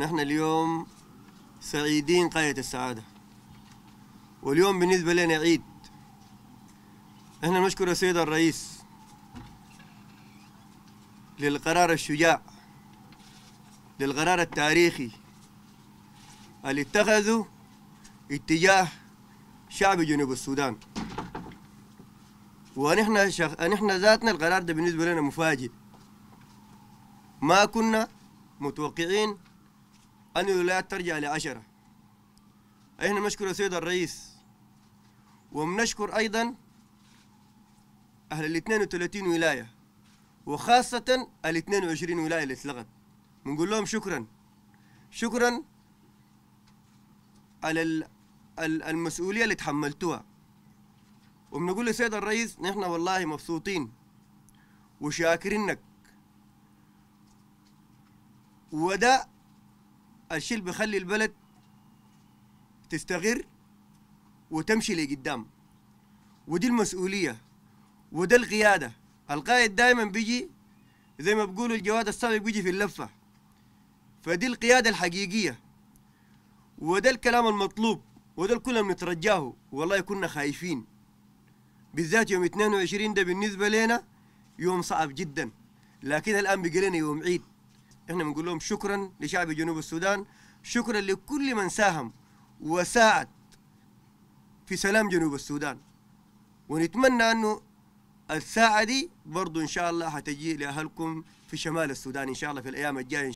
نحن اليوم سعيدين قاية السعادة واليوم بالنسبة لنا عيد احنا نشكر السيد الرئيس للقرار الشجاع للقرار التاريخي اللي اتخذه اتجاه شعب جنوب السودان ونحن شخ... نحن ذاتنا القرار ده بالنسبة لنا مفاجئ ما كنا متوقعين أن الولايات ترجع لعشرة إحنا بنشكر السيد الرئيس وبنشكر أيضا أهل ال 32 ولاية وخاصة ال 22 ولاية اللي اتلغت بنقول لهم شكرا شكرا على المسؤولية اللي تحملتوها وبنقول للسيد الرئيس نحن والله مبسوطين وشاكرينك وده الشيء اللي بيخلي البلد تستغر وتمشي لقدام ودي المسؤولية وده القيادة القائد دائما بيجي زي ما بقولوا الجواد السابق بيجي في اللفة فدي القيادة الحقيقية وده الكلام المطلوب وده الكل بنترجاه والله كنا خايفين بالذات يوم 22 ده بالنسبة لنا يوم صعب جدا لكن الآن بقى لنا يوم عيد احنا بنقول لهم شكرا لشعب جنوب السودان شكرا لكل من ساهم وساعد في سلام جنوب السودان ونتمنى انه الساعه دي برضه ان شاء الله هتجي لاهلكم في شمال السودان ان شاء الله في الايام الجايه